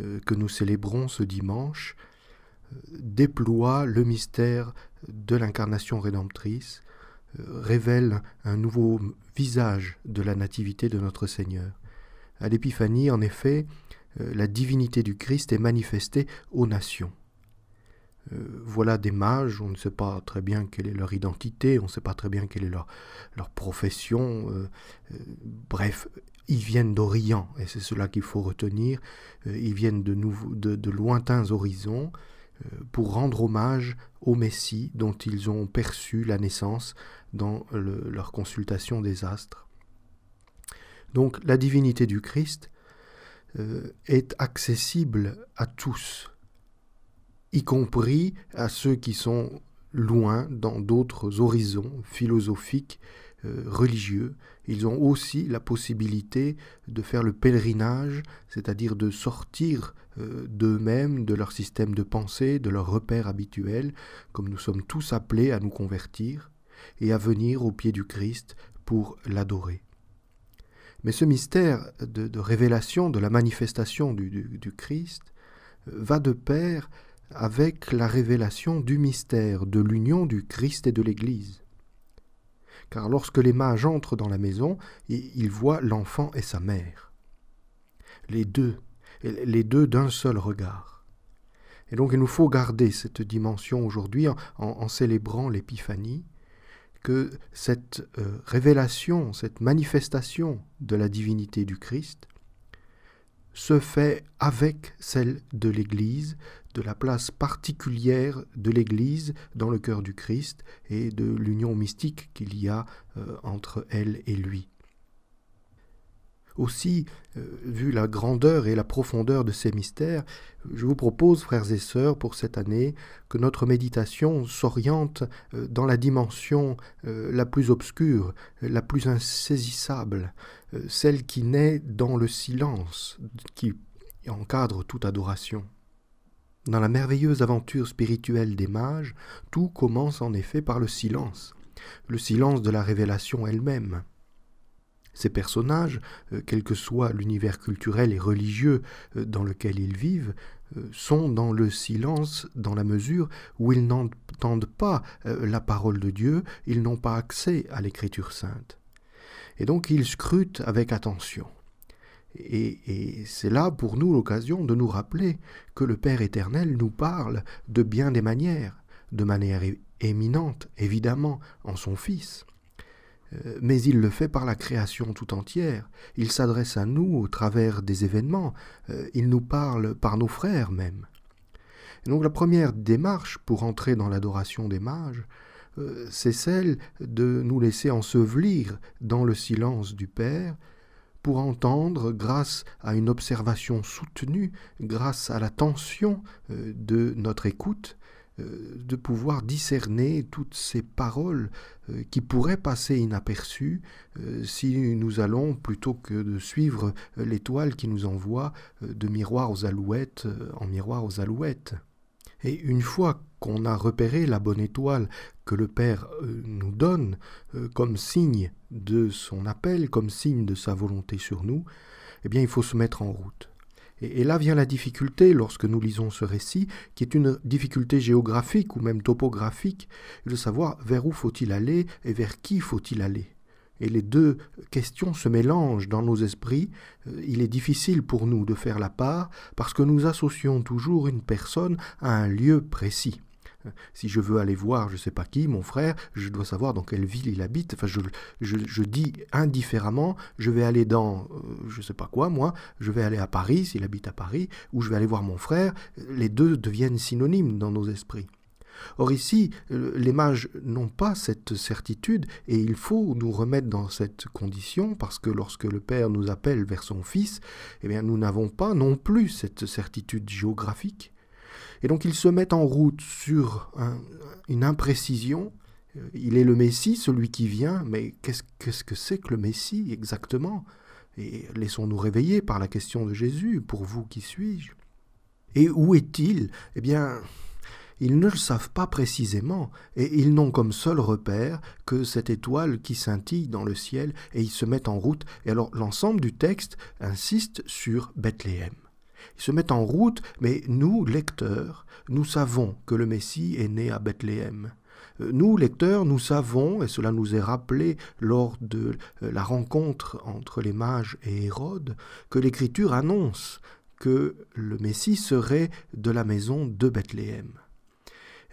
euh, que nous célébrons ce dimanche euh, déploie le mystère de l'incarnation rédemptrice, euh, révèle un nouveau visage de la nativité de notre Seigneur. À l'Épiphanie, en effet, la divinité du Christ est manifestée aux nations. Voilà des mages, on ne sait pas très bien quelle est leur identité, on ne sait pas très bien quelle est leur, leur profession, bref, ils viennent d'Orient, et c'est cela qu'il faut retenir, euh, ils viennent de, lointains horizons euh, pour rendre hommage au Messie dont ils ont perçu la naissance dans leur consultation des astres. Donc la divinité du Christ euh, est accessible à tous, y compris à ceux qui sont loin dans d'autres horizons philosophiques, euh, religieux. Ils ont aussi la possibilité de faire le pèlerinage, c'est-à-dire de sortir euh, d'eux-mêmes, de leur système de pensée, de leur repère habituel, comme nous sommes tous appelés à nous convertir, et à venir au pied du Christ pour l'adorer. Mais ce mystère de, révélation, de la manifestation du Christ, euh, va de pair avec la révélation du mystère de l'union du Christ et de l'Église. Car lorsque les mages entrent dans la maison, ils voient l'enfant et sa mère. Les deux, les deux d'un seul regard. Et donc il nous faut garder cette dimension aujourd'hui en, célébrant l'épiphanie, que cette euh, révélation, cette manifestation de la divinité du Christ se fait avec celle de l'Église, de la place particulière de l'Église dans le cœur du Christ et de l'union mystique qu'il y a euh, entre elle et lui. Aussi, euh, vu la grandeur et la profondeur de ces mystères, je vous propose, frères et sœurs, pour cette année, que notre méditation s'oriente euh, dans la dimension la plus obscure, la plus insaisissable, celle qui naît dans le silence, qui encadre toute adoration. Dans la merveilleuse aventure spirituelle des mages, tout commence en effet par le silence, le silence de la révélation elle-même. Ces personnages, euh, quel que soit l'univers culturel et religieux euh, dans lequel ils vivent, euh, sont dans le silence dans la mesure où ils n'entendent pas la parole de Dieu, ils n'ont pas accès à l'écriture sainte. Et donc ils scrutent avec attention. Et, c'est là pour nous l'occasion de nous rappeler que le Père éternel nous parle de bien des manières, de manière éminente, évidemment, en son Fils. Euh, mais il le fait par la création tout entière, il s'adresse à nous au travers des événements, euh, il nous parle par nos frères même. donc la première démarche pour entrer dans l'adoration des mages, euh, c'est celle de nous laisser ensevelir dans le silence du Père, pour entendre, grâce à une observation soutenue, grâce à la tension euh, de notre écoute, euh, de pouvoir discerner toutes ces paroles euh, qui pourraient passer inaperçues si nous allons, plutôt que de suivre l'étoile qui nous envoie de miroir aux alouettes en miroir aux alouettes. Et une fois qu'on a repéré la bonne étoile que le Père euh, nous donne euh, comme signe de son appel, comme signe de sa volonté sur nous, eh bien il faut se mettre en route. Et, là vient la difficulté lorsque nous lisons ce récit, qui est une difficulté géographique ou même topographique, de savoir vers où faut-il aller et vers qui faut-il aller et les deux questions se mélangent dans nos esprits, euh, il est difficile pour nous de faire la part parce que nous associons toujours une personne à un lieu précis. Euh, si je veux aller voir je ne sais pas qui, mon frère, je dois savoir dans quelle ville il habite. Enfin, je, je, dis indifféremment, je vais aller dans, euh, je ne sais pas quoi, moi, je vais aller à Paris, s'il habite à Paris, ou je vais aller voir mon frère. Les deux deviennent synonymes dans nos esprits. Or ici, euh, les mages n'ont pas cette certitude et il faut nous remettre dans cette condition parce que lorsque le Père nous appelle vers son Fils, eh bien, nous n'avons pas non plus cette certitude géographique. Et donc ils se mettent en route sur une imprécision. Euh, il est le Messie, celui qui vient, mais qu'est-ce que c'est que le Messie exactement Et laissons-nous réveiller par la question de Jésus, pour vous qui suis-je Et où est-il Eh bien, ils ne le savent pas précisément, et ils n'ont comme seul repère que cette étoile qui scintille dans le ciel, et ils se mettent en route, et alors l'ensemble du texte insiste sur Bethléem. Ils se mettent en route, mais nous, lecteurs, nous savons que le Messie est né à Bethléem. Euh, nous, lecteurs, nous savons, et cela nous est rappelé lors de euh, la rencontre entre les mages et Hérode, que l'Écriture annonce que le Messie serait de la maison de Bethléem.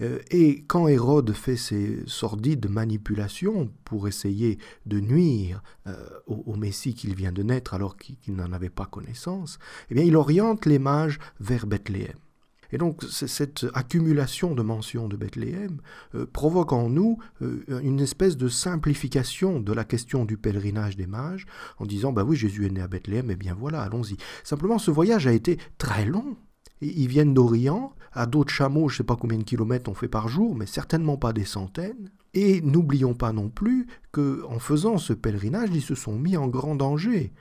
Euh, et quand Hérode fait ses sordides manipulations pour essayer de nuire euh, au, Messie qu'il vient de naître alors qu'il n'en avait pas connaissance, eh bien, il oriente les mages vers Bethléem. Et donc cette accumulation de mentions de Bethléem euh, provoque en nous une espèce de simplification de la question du pèlerinage des mages en disant bah oui Jésus est né à Bethléem et eh bien voilà allons-y. Simplement ce voyage a été très long ils viennent d'Orient, à d'autres chameaux, je ne sais pas combien de kilomètres on fait par jour, mais certainement pas des centaines. Et n'oublions pas non plus que, en faisant ce pèlerinage, ils se sont mis en grand danger.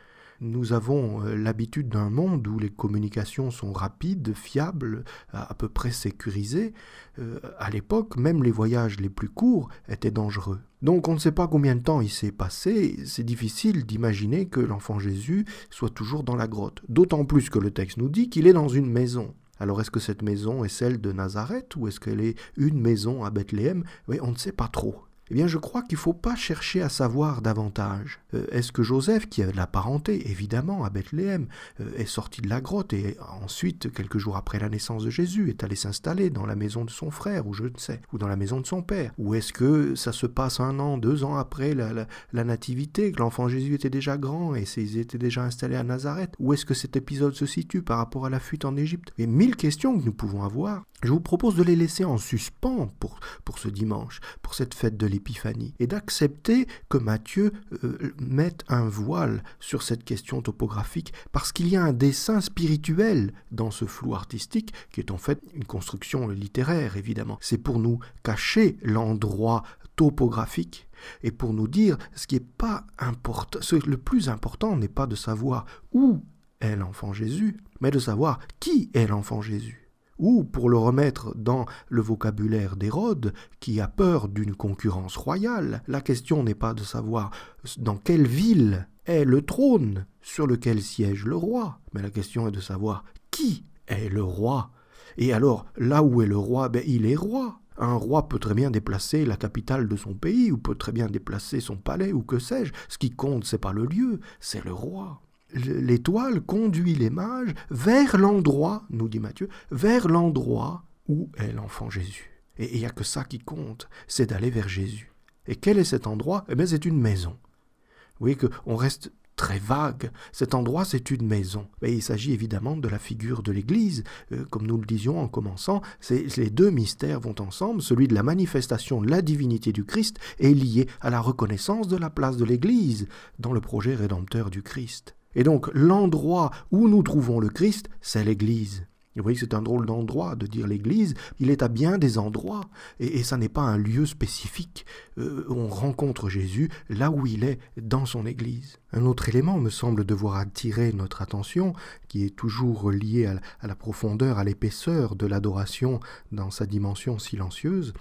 Nous avons euh, l'habitude d'un monde où les communications sont rapides, fiables, à peu près sécurisées. Euh, à l'époque, même les voyages les plus courts étaient dangereux. Donc on ne sait pas combien de temps il s'est passé, c'est difficile d'imaginer que l'enfant Jésus soit toujours dans la grotte, d'autant plus que le texte nous dit qu'il est dans une maison. Alors est-ce que cette maison est celle de Nazareth ou est-ce qu'elle est une maison à Bethléem oui, On ne sait pas trop. Eh bien, je crois qu'il ne faut pas chercher à savoir davantage. Euh, est-ce que Joseph, qui avait de la parenté, évidemment, à Bethléem, euh, est sorti de la grotte et ensuite, quelques jours après la naissance de Jésus, est allé s'installer dans la maison de son frère, ou je ne sais, ou dans la maison de son père Ou est-ce que ça se passe un an, deux ans après la, nativité, que l'enfant Jésus était déjà grand et ils étaient déjà installés à Nazareth Où est-ce que cet épisode se situe par rapport à la fuite en Égypte Il y a mille questions que nous pouvons avoir. Je vous propose de les laisser en suspens pour, pour ce dimanche, pour cette fête de l'Épiphanie, et d'accepter que Matthieu euh, mette un voile sur cette question topographique, parce qu'il y a un dessin spirituel dans ce flou artistique, qui est en fait une construction littéraire, évidemment. C'est pour nous cacher l'endroit topographique et pour nous dire ce qui est pas important, le plus important n'est pas de savoir où est l'enfant Jésus, mais de savoir qui est l'enfant Jésus ou, pour le remettre dans le vocabulaire d'Hérode, qui a peur d'une concurrence royale, la question n'est pas de savoir dans quelle ville est le trône sur lequel siège le roi, mais la question est de savoir qui est le roi. Et alors, là où est le roi, ben, il est roi. Un roi peut très bien déplacer la capitale de son pays, ou peut très bien déplacer son palais, ou que sais-je. Ce qui compte, c'est pas le lieu, c'est le roi l'étoile conduit les mages vers l'endroit, nous dit Matthieu, vers l'endroit où est l'enfant Jésus. Et il n'y a que ça qui compte, c'est d'aller vers Jésus. Et quel est cet endroit Eh bien, c'est une maison. Vous voyez qu'on reste très vague. Cet endroit, c'est une maison. Et il s'agit évidemment de la figure de l'Église. Euh, comme nous le disions en commençant, les deux mystères vont ensemble. Celui de la manifestation de la divinité du Christ est lié à la reconnaissance de la place de l'Église dans le projet rédempteur du Christ. Et donc l'endroit où nous trouvons le Christ, c'est l'Église. Vous voyez, c'est un drôle d'endroit de dire l'Église. Il est à bien des endroits, et, ça n'est pas un lieu spécifique. Euh, on rencontre Jésus là où il est, dans son Église. Un autre élément me semble devoir attirer notre attention, qui est toujours lié à, la profondeur, à l'épaisseur de l'adoration dans sa dimension silencieuse,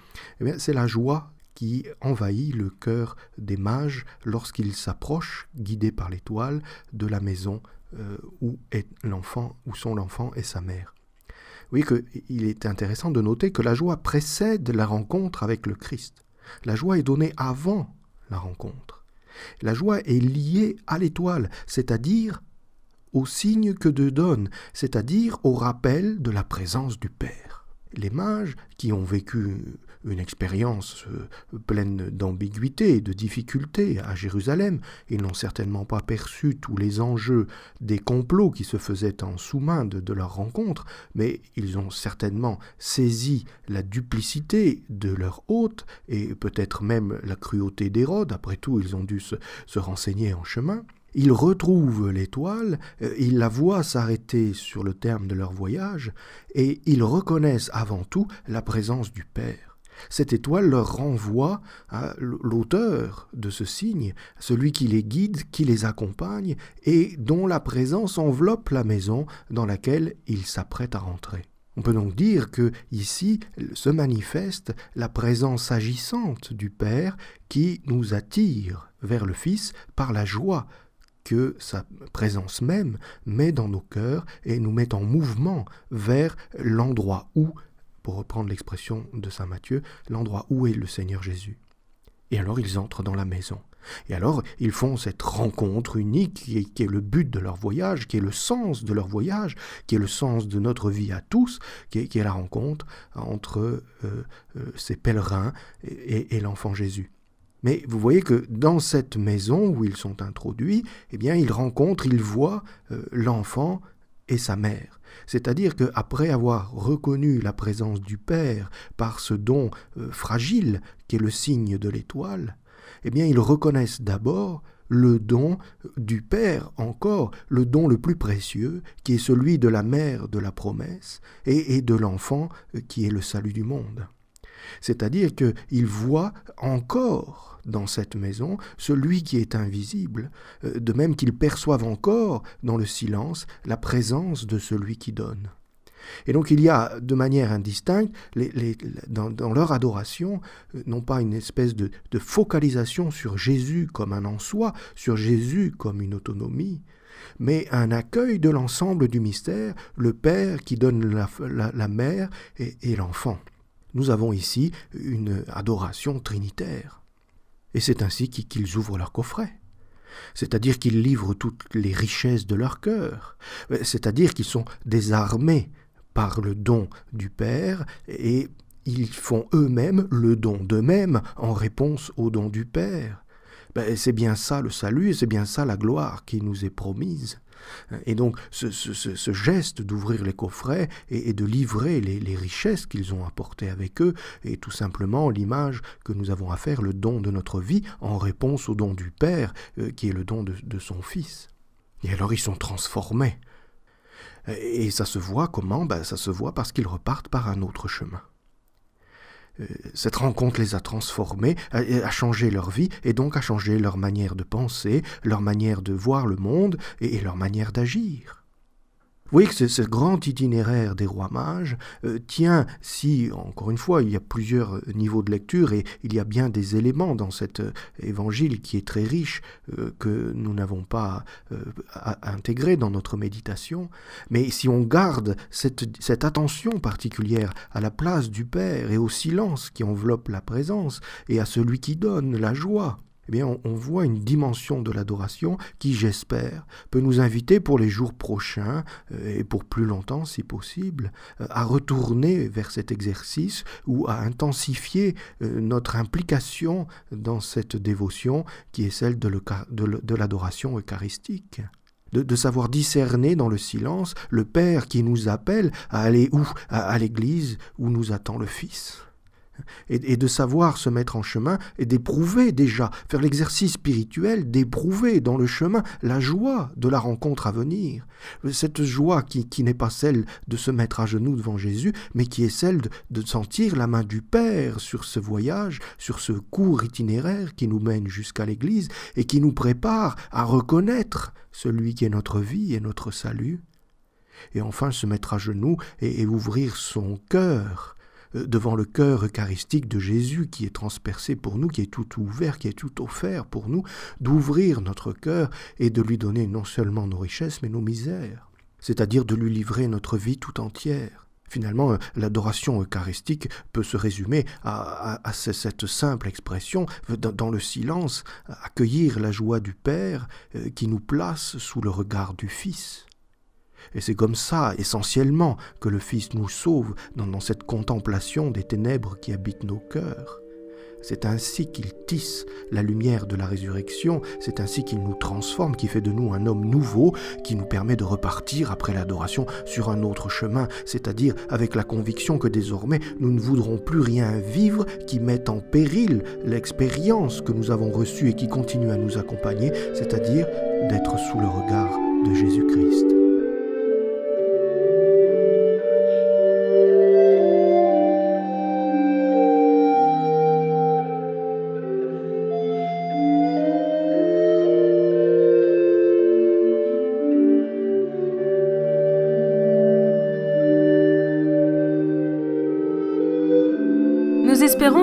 eh c'est la joie qui envahit le cœur des mages lorsqu'ils s'approchent, guidés par l'étoile, de la maison euh, où, est l'enfant, où sont l'enfant et sa mère. Oui, que, il est intéressant de noter que la joie précède la rencontre avec le Christ. La joie est donnée avant la rencontre. La joie est liée à l'étoile, c'est-à-dire au signe que Dieu donne, c'est-à-dire au rappel de la présence du Père. Les mages qui ont vécu une expérience euh, pleine d'ambiguïté, et de difficultés à Jérusalem. Ils n'ont certainement pas perçu tous les enjeux des complots qui se faisaient en sous-main de, leur rencontre, mais ils ont certainement saisi la duplicité de leur hôte et peut-être même la cruauté d'Hérode. Après tout, ils ont dû se renseigner en chemin. Ils retrouvent l'étoile, euh, ils la voient s'arrêter sur le terme de leur voyage, et ils reconnaissent avant tout la présence du Père. Cette étoile leur renvoie à l'auteur de ce signe, celui qui les guide, qui les accompagne et dont la présence enveloppe la maison dans laquelle ils s'apprêtent à rentrer. On peut donc dire que ici se manifeste la présence agissante du Père qui nous attire vers le Fils par la joie que sa présence même met dans nos cœurs et nous met en mouvement vers l'endroit où pour reprendre l'expression de Saint Matthieu, l'endroit où est le Seigneur Jésus. Et alors ils entrent dans la maison. Et alors ils font cette rencontre unique qui est, le but de leur voyage, qui est le sens de leur voyage, qui est le sens de notre vie à tous, qui est, la rencontre entre euh, euh, ces pèlerins et, l'enfant Jésus. Mais vous voyez que dans cette maison où ils sont introduits, eh bien ils rencontrent, ils voient euh, l'enfant et sa mère. C'est-à-dire qu'après avoir reconnu la présence du Père par ce don euh, fragile qui est le signe de l'étoile, eh bien, ils reconnaissent d'abord le don euh, du Père encore, le don le plus précieux, qui est celui de la mère de la promesse et de l'enfant euh, qui est le salut du monde. C'est-à-dire qu'ils voient encore dans cette maison celui qui est invisible, euh, de même qu'ils perçoivent encore dans le silence la présence de celui qui donne. Et donc il y a de manière indistincte, dans, leur adoration, euh, non pas une espèce de, focalisation sur Jésus comme un en soi, sur Jésus comme une autonomie, mais un accueil de l'ensemble du mystère, le Père qui donne la, mère et l'enfant. Nous avons ici une adoration trinitaire. Et c'est ainsi qu'ils ouvrent leur coffret. C'est-à-dire qu'ils livrent toutes les richesses de leur cœur. C'est-à-dire qu'ils sont désarmés par le don du Père et ils font eux-mêmes le don d'eux-mêmes en réponse au don du Père. Ben, c'est bien ça le salut, c'est bien ça la gloire qui nous est promise. Et donc ce, geste d'ouvrir les coffrets et, de livrer les, richesses qu'ils ont apportées avec eux est tout simplement l'image que nous avons à faire, le don de notre vie, en réponse au don du Père, euh, qui est le don de, son Fils. Et alors ils sont transformés. Et ça se voit comment ben, Ça se voit parce qu'ils repartent par un autre chemin. Euh, cette rencontre les a transformés, a, changé leur vie et donc a changé leur manière de penser, leur manière de voir le monde et leur manière d'agir voyez que ce grand itinéraire des rois mages euh, tient, si, encore une fois, il y a plusieurs euh, niveaux de lecture et il y a bien des éléments dans cet euh, évangile qui est très riche, que nous n'avons pas intégré dans notre méditation, mais si on garde cette, attention particulière à la place du Père et au silence qui enveloppe la présence et à celui qui donne la joie, eh bien, on, voit une dimension de l'adoration qui, j'espère, peut nous inviter pour les jours prochains euh, et pour plus longtemps, si possible, euh, à retourner vers cet exercice ou à intensifier euh, notre implication dans cette dévotion qui est celle de l'adoration eucharistique. De, savoir discerner dans le silence le Père qui nous appelle à aller où à l'église où nous attend le Fils et, de savoir se mettre en chemin et d'éprouver déjà, faire l'exercice spirituel d'éprouver dans le chemin la joie de la rencontre à venir. Cette joie qui, n'est pas celle de se mettre à genoux devant Jésus, mais qui est celle de, sentir la main du Père sur ce voyage, sur ce cours itinéraire qui nous mène jusqu'à l'Église et qui nous prépare à reconnaître celui qui est notre vie et notre salut et enfin se mettre à genoux et ouvrir son cœur euh, devant le cœur eucharistique de Jésus qui est transpercé pour nous, qui est tout ouvert, qui est tout offert pour nous, d'ouvrir notre cœur et de lui donner non seulement nos richesses, mais nos misères, c'est-à-dire de lui livrer notre vie tout entière. Finalement, euh, l'adoration eucharistique peut se résumer à, à, cette simple expression, dans, le silence, accueillir la joie du Père euh, qui nous place sous le regard du Fils. Et c'est comme ça, essentiellement, que le Fils nous sauve dans, cette contemplation des ténèbres qui habitent nos cœurs. C'est ainsi qu'il tisse la lumière de la résurrection, c'est ainsi qu'il nous transforme, qui fait de nous un homme nouveau, qui nous permet de repartir après l'adoration sur un autre chemin, c'est-à-dire avec la conviction que désormais nous ne voudrons plus rien vivre qui mette en péril l'expérience que nous avons reçue et qui continue à nous accompagner, c'est-à-dire d'être sous le regard de Jésus-Christ.